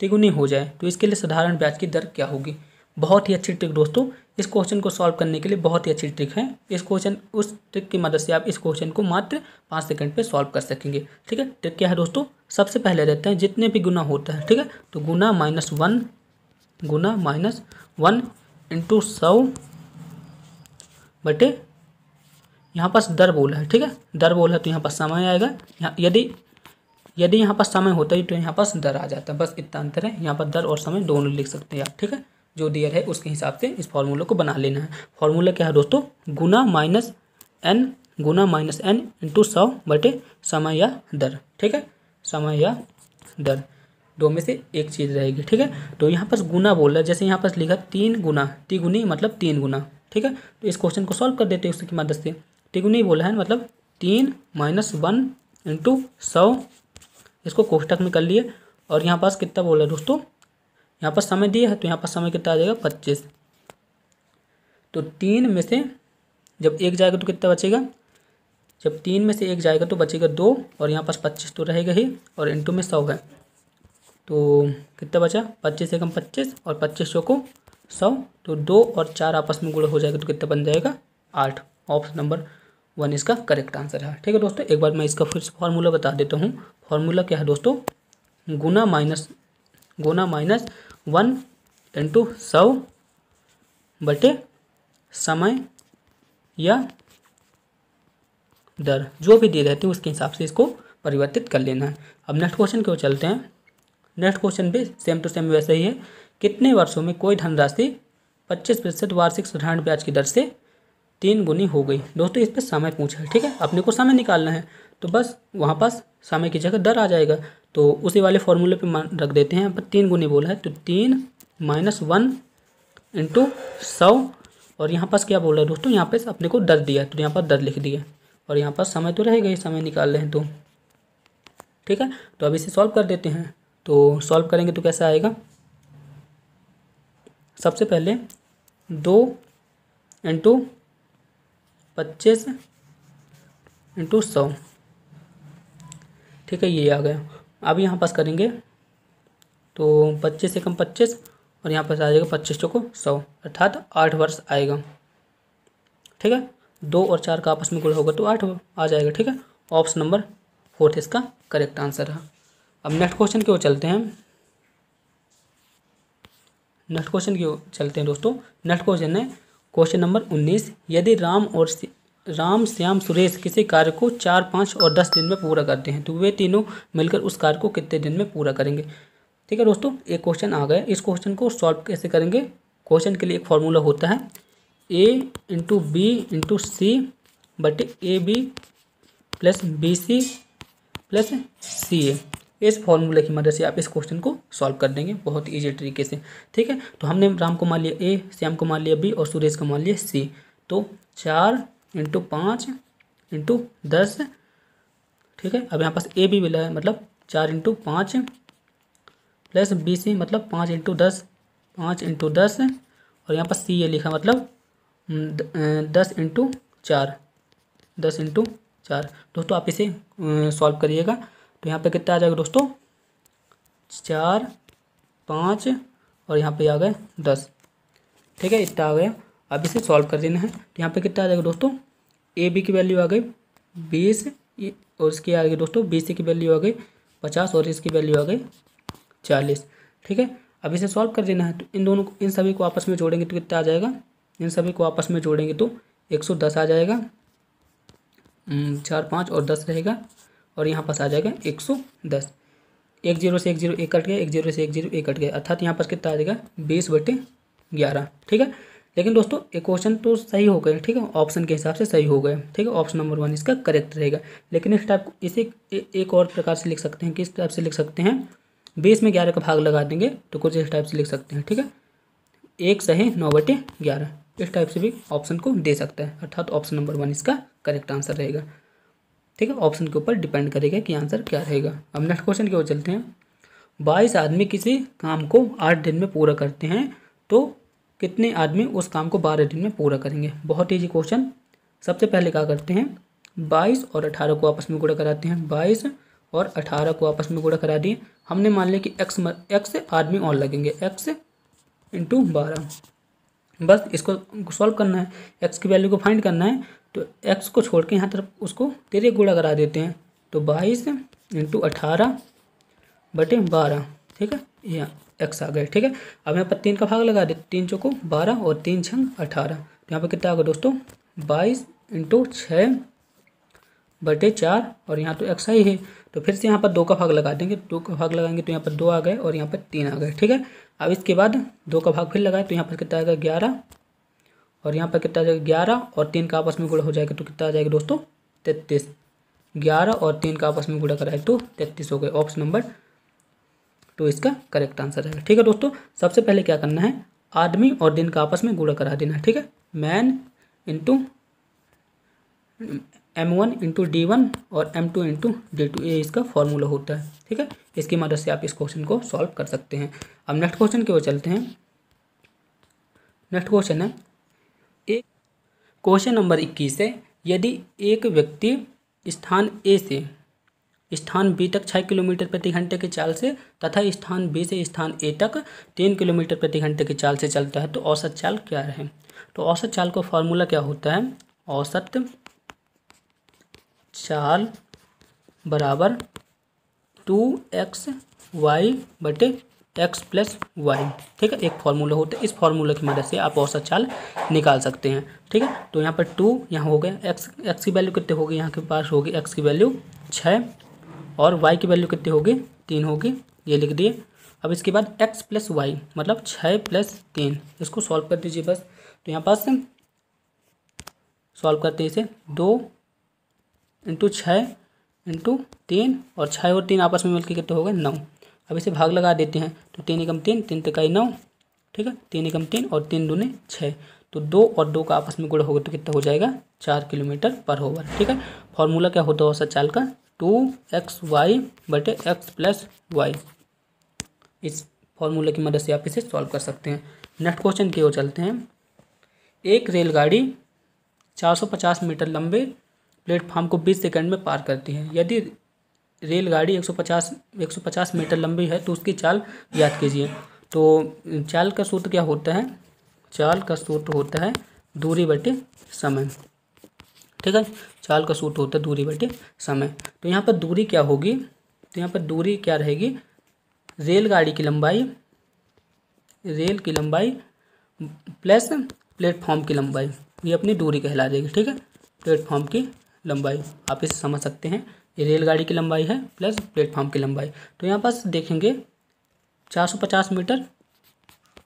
तिगुनी हो जाए तो इसके लिए साधारण ब्याज की दर क्या होगी बहुत ही अच्छी ट्रिक दोस्तों इस क्वेश्चन को सॉल्व करने के लिए बहुत ही अच्छी ट्रिक है इस क्वेश्चन उस ट्रिक की मदद से आप इस क्वेश्चन को मात्र पाँच सेकंड पे सॉल्व कर सकेंगे ठीक है ट्रिक क्या है दोस्तों सबसे पहले रहते हैं जितने भी गुना होता है ठीक है तो गुना माइनस वन गुना माइनस वन इंटू सौ बटे यहाँ पास दर बोला है ठीक है दर बोला है तो यहाँ पास समय आएगा यहाँ यदि यदि यहाँ पास समय होता ही तो यहाँ पास दर आ जाता है बस इतना अंतर है यहाँ पर दर और समय दोनों लिख सकते हैं आप ठीक है जो दियर है उसके हिसाब से इस फॉर्मूले को बना लेना है फॉर्मूला क्या है दोस्तों गुना माइनस एन गुना माइनस एन इंटू सौ बटे समय या दर ठीक है समय या दर दो में से एक चीज़ रहेगी ठीक है तो यहाँ पर गुना बोल रहा है जैसे यहाँ पर लिखा तीन गुना तिगुनी मतलब तीन गुना ठीक है तो इस क्वेश्चन को सॉल्व कर देते हैं उसकी मदद से तिगुनी बोला है मतलब तीन माइनस वन इंटू सौ इसको कोष्टक में कर लिए और यहाँ पास कितना बोला है दोस्तों यहाँ पर समय दिया है तो यहाँ पर समय कितना आ जाएगा पच्चीस तो तीन में से जब एक जाएगा तो कितना बचेगा जब तीन में से एक जाएगा तो बचेगा दो और यहाँ पास पच्चीस तो रहेगा ही और इंटू में सौ है तो कितना बचा पच्चीस एकम पच्चीस और पच्चीस सौ को सौ तो दो और चार आपस में गुड़ हो जाएगा तो कितना बन जाएगा आठ ऑप्शन नंबर वन इसका करेक्ट आंसर है ठीक है दोस्तों एक बार मैं इसका फिर से फॉर्मूला बता देता हूँ फॉर्मूला क्या है दोस्तों गुना माइनस गुना माइनस वन इंटू सौ बटे समय या दर जो भी दे रहती है उसके हिसाब से इसको परिवर्तित कर लेना है अब नेक्स्ट क्वेश्चन के ओर चलते हैं नेक्स्ट क्वेश्चन भी सेम टू सेम वैसे ही है कितने वर्षों में कोई धनराशि पच्चीस प्रतिशत वार्षिक साधारण ब्याज की दर से तीन गुनी हो गई दोस्तों इस पर समय पूछा है ठीक है अपने को समय निकालना है तो बस वहाँ पास समय की जगह दर आ जाएगा तो उसी वाले फॉर्मूले पे मान रख देते हैं पर तीन गुनी बोला है तो तीन माइनस वन इंटू सौ और यहाँ पास क्या बोल रहा है दोस्तों यहाँ पे अपने को दर दिया तो यहाँ पर दर लिख दिया और यहाँ पास समय तो रहेगा ही समय निकाल रहे हैं तो ठीक है तो अब इसे सॉल्व कर देते हैं तो सॉल्व करेंगे तो कैसा आएगा सबसे पहले दो इंटू पच्चीस इंटू सौ ठीक है ये आ गया अब यहाँ पास करेंगे तो पच्चीस एकम पच्चीस और यहाँ पास आ जाएगा पच्चीस चौको सौ अर्थात आठ वर्ष आएगा ठीक है दो और चार का आपस में गुड़ होगा तो आठ आ जाएगा ठीक है ऑप्शन नंबर फोर्थ इसका करेक्ट आंसर है अब नेक्स्ट क्वेश्चन की ओर चलते हैं नेक्स्ट क्वेश्चन की ओर चलते हैं दोस्तों नेक्स्ट क्वेश्चन है क्वेश्चन नंबर उन्नीस यदि राम और राम श्याम सुरेश किसी कार्य को चार पाँच और दस दिन में पूरा करते हैं तो वे तीनों मिलकर उस कार्य को कितने दिन में पूरा करेंगे ठीक है दोस्तों एक क्वेश्चन आ गया इस क्वेश्चन को सॉल्व कैसे करेंगे क्वेश्चन के लिए एक फॉर्मूला होता है A into B into C बटे A B plus B C plus C A इस फॉर्मूले की मदद से आप इस क्वेश्चन को सॉल्व कर देंगे बहुत ईजी तरीके से ठीक है तो हमने राम को मान लिया ए श्याम को मान लिया बी और सुरेश को मान लिया सी तो चार इंटू पाँच इंटू दस ठीक है अब यहाँ पास ए भी मिला है मतलब चार इंटू पाँच प्लस बी सी मतलब पाँच इंटू दस पाँच इंटू दस और यहाँ पर सी ये लिखा मतलब हम्म, दस इंटू चार दस इंटू चार दोस्तों आप इसे सॉल्व करिएगा तो यहाँ पे कितना आ जाएगा दोस्तों चार पाँच और यहाँ पे आ गए दस ठीक है इतना आ गया अब इसे सॉल्व कर देना है तो यहाँ पे कितना आ जाएगा दोस्तों ए बी की वैल्यू आ गई बीस और इसकी आ गई दोस्तों बी सी की वैल्यू आ गई पचास और इसकी वैल्यू आ गई चालीस ठीक है अब इसे सॉल्व कर देना है तो इन दोनों को इन सभी को आपस में जोड़ेंगे तो कितना आ जाएगा इन सभी को आपस में जोड़ेंगे तो एक सौ दस आ जाएगा हम्म, चार पाँच और दस रहेगा और यहाँ पास आ जाएगा एक सौ दस एक जीरो से एक जीरो एक कट गया एक जीरो से एक जीरो एक कट गया अर्थात यहाँ पास कितना आ जाएगा बीस बटे ग्यारह ठीक है लेकिन दोस्तों एक क्वेश्चन तो सही हो गए ठीक है ऑप्शन के हिसाब से सही हो गए ठीक है ऑप्शन नंबर वन इसका करेक्ट रहेगा लेकिन इस टाइप इसे एक और प्रकार से लिख सकते हैं किस टाइप से लिख सकते हैं बीस में ग्यारह का भाग लगा देंगे तो कुछ इस टाइप से लिख सकते हैं ठीक है एक सही नौ बटे ग्यारह इस टाइप से भी ऑप्शन को दे सकता है अर्थात ऑप्शन नंबर वन इसका करेक्ट आंसर रहेगा ठीक है ऑप्शन के ऊपर डिपेंड करेगा कि आंसर क्या रहेगा अब नेक्स्ट क्वेश्चन की ओर चलते हैं बाईस आदमी किसी काम को आठ दिन में पूरा करते हैं तो कितने आदमी उस काम को बारह दिन में पूरा करेंगे बहुत ईजी क्वेश्चन सबसे पहले क्या करते हैं बाईस और अठारह को आपस में गुड़ा कराते हैं बाईस और अठारह को आपस में गुड़ा करा दिए हमने मान लिया कि एक्स एक्स आदमी और लगेंगे एक्स इंटू बारह बस इसको सॉल्व करना है एक्स की वैल्यू को फाइंड करना है तो एक्स को छोड़ के यहाँ तरफ उसको तेरे गुड़ा करा देते हैं तो बाईस इंटू अठारह बटे बारह ठीक है यहाँ एक्स आ गए ठीक है अब यहाँ पर तीन का भाग लगा दे तीन चौको बारह और तीन छंग अठारह तो यहाँ पर कितना आ दोस्तों बाईस इंटू छः बटे चार और यहाँ तो एक्स आई है तो फिर से यहाँ पर दो का भाग लगा देंगे दो का भाग लगाएंगे तो यहाँ पर दो आ गए और यहाँ पर तीन आ गए ठीक है अब इसके बाद दो का भाग फिर लगाए तो यहाँ पर कितना आएगा ग्यारह और यहाँ पर कितना आ जाएगा ग्यारह और तीन का आपस में गुड़ा हो जाएगा तो कितना आ जाएगा दोस्तों तैतीस ग्यारह और तीन का आपस में गुड़ा कराए तो तैतीस हो गए ऑप्शन नंबर टू इसका करेक्ट आंसर रहेगा ठीक है दोस्तों सबसे पहले क्या करना है आदमी और दिन का आपस में गुड़ा करा देना ठीक है man into M one into D one और M two into D two ये इसका फॉर्मूला होता है ठीक है इसकी मदद से आप इस क्वेश्चन को सॉल्व कर सकते हैं अब नेक्स्ट क्वेश्चन की ओर चलते हैं नेक्स्ट क्वेश्चन है एक क्वेश्चन नंबर इक्कीस है यदि एक व्यक्ति स्थान ए से स्थान बी तक छः किलोमीटर प्रति घंटे की चाल से तथा स्थान बी से स्थान ए तक तीन किलोमीटर प्रति घंटे की चाल से चलता है तो औसत चाल क्या रहे तो औसत चाल का फॉर्मूला क्या होता है औसत चाल बराबर टू एक्स वाई बटे एक्स प्लस वाई ठीक है एक फार्मूला होता है इस फार्मूला की मदद से आप औसत चाल निकाल सकते हैं ठीक है तो यहाँ पर टू यहाँ हो गया एक्स एक्स की वैल्यू कितनी होगी यहाँ के पास होगी एक्स की वैल्यू छः और वाई की वैल्यू कितनी होगी तीन होगी ये लिख दिए अब इसके बाद एक्स प्लस वाई मतलब छः प्लस तीन इसको सॉल्व कर दीजिए बस तो यहाँ पास सॉल्व करते हैं इसे दो इंटू छः इंटू तीन और छः और तीन आपस में मिलकर कितने हो गए नौ अब इसे भाग लगा देते हैं तो तीन एकम तीन तीन तिकाई नौ ठीक है तीन एकम तीन और तीन दूने छः तो दो और दो का आपस में गुड़ होगा तो कितना हो जाएगा चार किलोमीटर पर होवर ठीक है फॉर्मूला क्या होता है सचाल का टू एक्स वाई बटे एक्स प्लस वाई इस फॉर्मूला की मदद से आप इसे सॉल्व कर सकते हैं नेक्स्ट क्वेश्चन की ओर चलते हैं एक रेलगाड़ी पचास मीटर लंबे प्लेटफार्म को बीस सेकेंड में पार करती है यदि रेलगाड़ी 150 150 मीटर लंबी है तो उसकी चाल याद कीजिए तो चाल का सूत्र क्या होता है चाल का सूत्र होता है दूरी बटे समय ठीक है चाल का सूत्र होता है दूरी बटे समय तो यहाँ पर दूरी क्या होगी तो यहाँ पर दूरी क्या रहेगी रेलगाड़ी की लंबाई रेल की लंबाई प्लस प्लेटफॉर्म की लंबाई ये अपनी दूरी कहला देगी ठीक है प्लेटफॉर्म की लंबाई आप इसे समझ सकते हैं ये रेलगाड़ी की लंबाई है प्लस प्लेटफार्म की लंबाई तो यहाँ पास देखेंगे 450 मीटर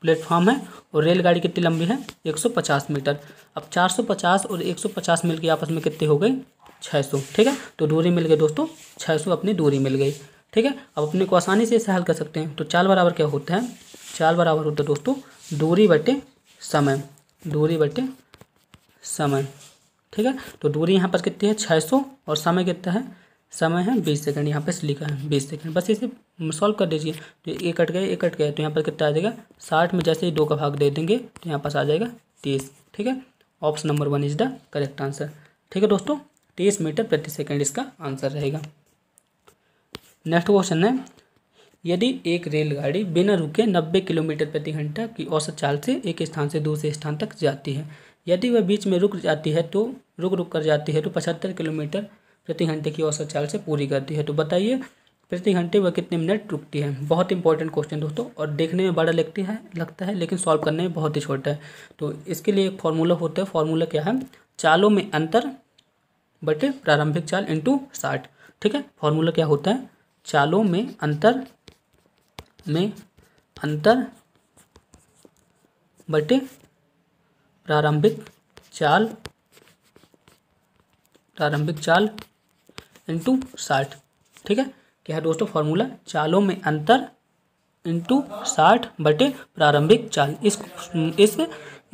प्लेटफार्म है और रेलगाड़ी कितनी लंबी है 150 मीटर अब 450 और 150 के आपस में कितने हो गए 600 ठीक है तो दूरी मिल गई दोस्तों 600 अपनी दूरी मिल गई ठीक है अब अपने को आसानी से इसे हल कर सकते हैं तो चाल बराबर क्या होता है चाल बराबर होता है दोस्तों दूरी बटे समय दूरी बटे समय ठीक है तो दूरी यहाँ पर कितनी है 600 और समय कितना है समय है बीस सेकंड यहाँ पे लिखा है बीस सेकंड बस इसे सॉल्व कर दीजिए तो ये कट गया ये कट गया तो यहाँ पर कितना आ जाएगा साठ में जैसे ही दो का भाग दे देंगे तो यहाँ पास आ जाएगा तीस ठीक है option number one is the correct answer ठीक है दोस्तों तीस मीटर प्रति सेकेंड इसका आंसर रहेगा नेक्स्ट क्वेश्चन है यदि एक रेलगाड़ी बिना रुके नब्बे किलोमीटर प्रति घंटा की औसत चाल से एक स्थान से दूसरे स्थान तक जाती है यदि वह बीच में रुक जाती है तो रुक रुक कर जाती है तो पचहत्तर किलोमीटर प्रति घंटे की औसत चाल से पूरी करती है तो बताइए प्रति घंटे वह कितने मिनट रुकती है बहुत इंपॉर्टेंट क्वेश्चन दोस्तों और देखने में बड़ा लगती है लगता है लेकिन सॉल्व करने में बहुत ही छोटा है तो इसके लिए एक फॉर्मूला होता है फॉर्मूला क्या है चालों में अंतर बटे प्रारंभिक चाल इंटू साठ ठीक है फॉर्मूला क्या होता है चालों में अंतर में अंतर बटे प्रारंभिक चाल प्रारंभिक चाल इंटू साठ ठीक है क्या है दोस्तों फॉर्मूला चालों में अंतर इंटू साठ बटे प्रारंभिक चाल इस इस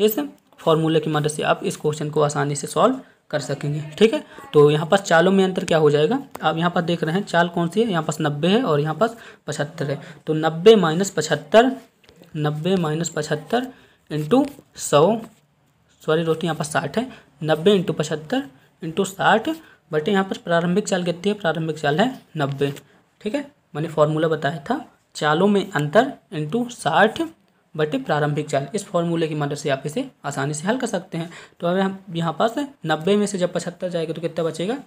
इस फॉर्मूले की मदद से आप इस क्वेश्चन को आसानी से सॉल्व कर सकेंगे ठीक है तो यहाँ पास चालों में अंतर क्या हो जाएगा आप यहाँ पर देख रहे हैं चाल कौन सी है यहाँ पास नब्बे है और यहाँ पास पचहत्तर है तो नब्बे माइनस पचहत्तर नब्बे माइनस पचहत्तर इंटू सौ सॉरी दोस्तों यहाँ पास साठ है नब्बे इंटू पचहत्तर इंटू साठ बटे यहाँ पर प्रारंभिक चाल कितनी है प्रारंभिक चाल है नब्बे ठीक है मैंने फॉर्मूला बताया था चालों में अंतर इंटू साठ बटे प्रारंभिक चाल इस फॉर्मूले की मदद से आप इसे आसानी से हल कर सकते हैं तो अब हम यहाँ पास नब्बे में से जब पचहत्तर जाएगा तो कितना बचेगा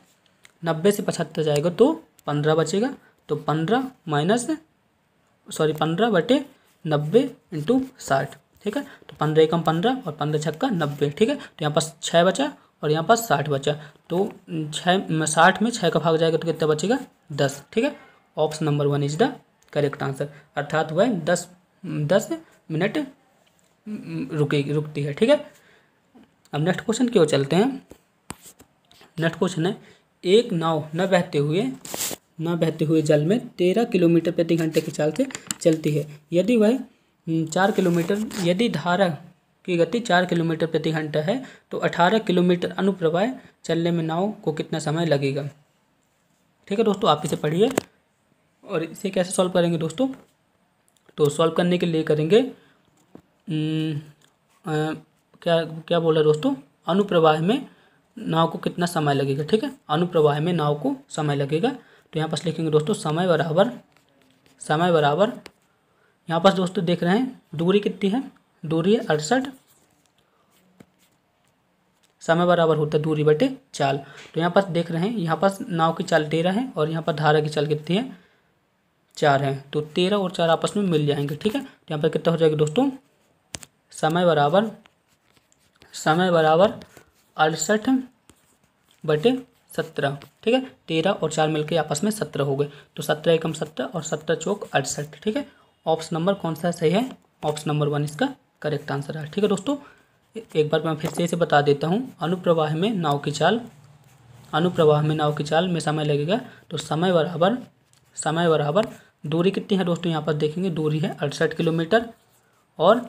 नब्बे से पचहत्तर जाएगा तो पंद्रह बचेगा तो पंद्रह माइनस सॉरी पंद्रह बटे नब्बे इंटू साठ ठीक है तो पंद्रह एकम पंद्रह और पंद्रह छक्का नब्बे ठीक है तो यहाँ पास छः बचा और यहाँ पर साठ बचा तो छः साठ में छः का भाग जाएगा तो कितना बचेगा दस ठीक है option number one is the correct answer अर्थात वह दस दस मिनट रुके रुकती है ठीक है अब नेक्स्ट क्वेश्चन की ओर चलते हैं नेक्स्ट क्वेश्चन है एक नाव न बहते हुए न बहते हुए जल में तेरह किलोमीटर प्रति घंटे की चाल से चलती है यदि वह चार किलोमीटर यदि धारा की गति चार किलोमीटर प्रति घंटा है तो अठारह किलोमीटर अनुप्रवाह चलने में नाव को कितना समय लगेगा ठीक है दोस्तों आप इसे पढ़िए और इसे कैसे सॉल्व करेंगे दोस्तों तो सॉल्व करने के लिए करेंगे क्या क्या बोला दोस्तों अनुप्रवाह में नाव को कितना समय लगेगा ठीक है अनुप्रवाह में नाव को समय लगेगा तो यहाँ पास लिखेंगे दोस्तों समय बराबर समय बराबर यहाँ पास दोस्तों देख रहे हैं दूरी कितनी है दूरी है अड़सठ समय बराबर होता है दूरी बटे चाल तो यहाँ पर देख रहे हैं यहाँ पर नाव की चाल तेरह है और यहाँ पर धारा की चाल कितनी है चार है तो तेरह और चार आपस में मिल जाएंगे ठीक है तो यहाँ पर कितना हो जाएगा दोस्तों समय बराबर समय बराबर अड़सठ बटे सत्रह ठीक है तेरह और चार मिलकर आपस में सत्रह हो गए तो सत्रह एकम सत्रह और सत्रह चौक अड़सठ ठीक है ऑप्शन नंबर कौन सा सही है ऑप्शन नंबर वन इसका करेक्ट आंसर है ठीक है दोस्तों एक बार मैं फिर से इसे बता देता हूँ अनुप्रवाह में नाव की चाल अनुप्रवाह में नाव की चाल में समय लगेगा तो समय बराबर समय बराबर दूरी कितनी है दोस्तों यहाँ पर देखेंगे दूरी है अड़सठ किलोमीटर और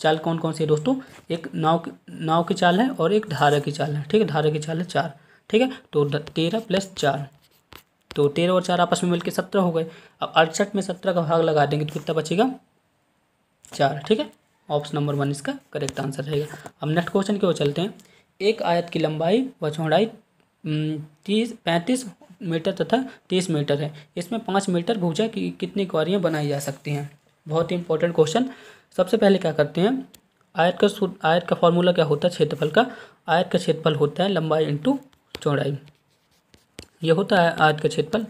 चाल कौन कौन सी है दोस्तों एक नाव की नाव की चाल है और एक धारा की चाल है ठीक है धारा की चाल है चार ठीक है तो तेरह प्लस चार तो तेरह और चार आपस में मिलकर सत्रह हो गए अब अड़सठ में सत्रह का भाग लगा देंगे तो कितना बचेगा चार ठीक है ऑप्शन नंबर वन इसका करेक्ट आंसर रहेगा अब नेक्स्ट क्वेश्चन की ओर चलते हैं एक आयत की लंबाई व चौड़ाई तीस पैंतीस मीटर तथा तीस मीटर है इसमें पाँच मीटर भूजा की कितनी क्वारियाँ बनाई जा सकती हैं बहुत ही इंपॉर्टेंट क्वेश्चन सबसे पहले क्या करते हैं आयत का आयत का फॉर्मूला क्या होता है क्षेत्रफल का आयत का क्षेत्रफल होता है लंबाई इंटू चौड़ाई यह होता है आयत का क्षेत्रफल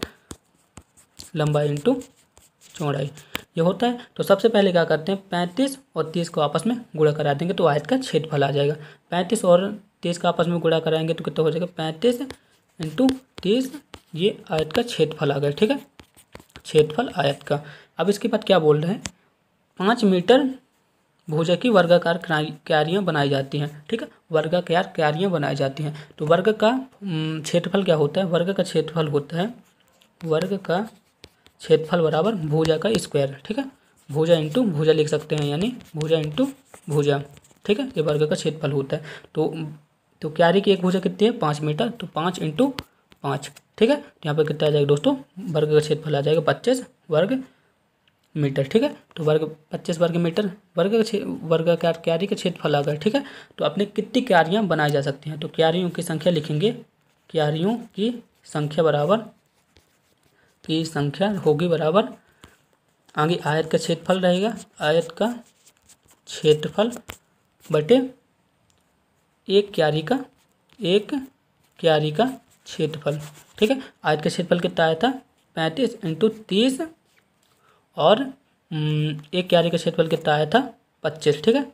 लंबाई इंटू चौड़ाई ये होता है तो सबसे पहले क्या करते हैं पैंतीस और तीस को आपस में गुड़ा करा देंगे तो आयत का क्षेत्रफल आ जाएगा पैंतीस और तीस का आपस में गुड़ा कराएंगे तो कितना हो जाएगा पैंतीस इंटू तीस ये आयत का क्षेत्रफल आ गया ठीक है क्षेत्रफल आयत का अब इसके बाद क्या बोल रहे हैं पाँच मीटर भुजा की वर्गाकार क्यारियाँ बनाई जाती हैं ठीक है वर्गाकार क्यारियाँ बनाई जाती हैं तो वर्ग का क्षेत्रफल क्या होता है वर्ग का क्षेत्रफल होता है वर्ग का क्षेत्रफल बराबर भूजा का स्क्वायर ठीक है भूजा इंटू भूजा लिख सकते हैं यानी भूजा इंटू भूजा ठीक है ये वर्ग का क्षेत्रफल होता है तो तो क्यारे की एक भूजा कितनी है पाँच मीटर तो पाँच इंटू पाँच ठीक है तो यहाँ पर कितना आ जाएगा दोस्तों वर्ग का क्षेत्रफल आ जाएगा पच्चीस वर्ग मीटर ठीक है तो वर्ग पच्चीस वर्ग मीटर वर्ग का वर्ग क्यारी का क्षेत्रफल आ गया ठीक है तो अपने कितनी क्यारियाँ बनाई जा सकती हैं तो क्यारियों की संख्या लिखेंगे क्यारियों की संख्या बराबर की संख्या होगी बराबर आगे आयत का क्षेत्रफल रहेगा आयत का क्षेत्रफल बटे एक क्यारी का एक क्यारी का क्षेत्रफल ठीक है आयत का क्षेत्रफल कितना आया था पैंतीस इंटू तीस और हम्म, एक क्यारी का क्षेत्रफल कितना आया था पच्चीस ठीक है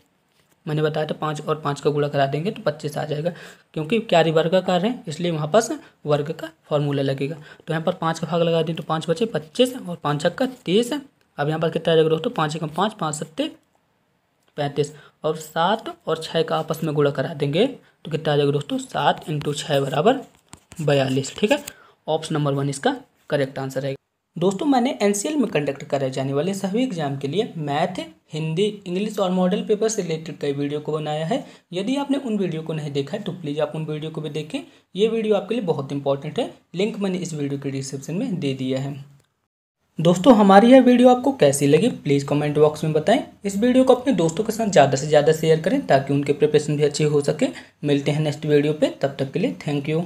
मैंने बताया था पाँच और पाँच का गुड़ा करा देंगे तो पच्चीस आ जाएगा क्योंकि क्यारी कार्य है इसलिए वहाँ पास वर्ग का फॉर्मूला लगेगा तो यहाँ पर पाँच का भाग लगा दें तो पाँच बचे पच्चीस और पाँच छक्का तीस अब यहाँ पर कितना जगह दोस्तों पाँच एकम पाँच पाँच सत्ते पैंतीस और सात और छः का आपस में गुड़ा करा देंगे तो कितना आ जाएगा दोस्तों सात इंटू छः बराबर बयालीस ठीक है ऑप्शन नंबर वन इसका करेक्ट आंसर रहेगा दोस्तों मैंने एन में कंडक्ट कराए जाने वाले सभी एग्जाम के लिए मैथ हिंदी इंग्लिश और मॉडल पेपर से रिलेटेड कई वीडियो को बनाया है यदि आपने उन वीडियो को नहीं देखा है तो प्लीज़ आप उन वीडियो को भी देखें ये वीडियो आपके लिए बहुत इंपॉर्टेंट है लिंक मैंने इस वीडियो के डिस्क्रिप्शन में दे दिया है दोस्तों हमारी यह वीडियो आपको कैसी लगी प्लीज़ कमेंट बॉक्स में बताएं इस वीडियो को अपने दोस्तों के साथ ज़्यादा से ज़्यादा शेयर करें ताकि उनके प्रिपरेशन भी अच्छी हो सके मिलते हैं नेक्स्ट वीडियो पे तब तक के लिए थैंक यू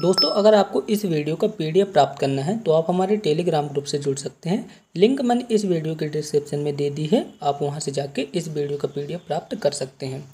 दोस्तों अगर आपको इस वीडियो का पीडीएफ प्राप्त करना है तो आप हमारे टेलीग्राम ग्रुप से जुड़ सकते हैं लिंक मैंने इस वीडियो के डिस्क्रिप्शन में दे दी है आप वहां से जाके इस वीडियो का पीडीएफ प्राप्त कर सकते हैं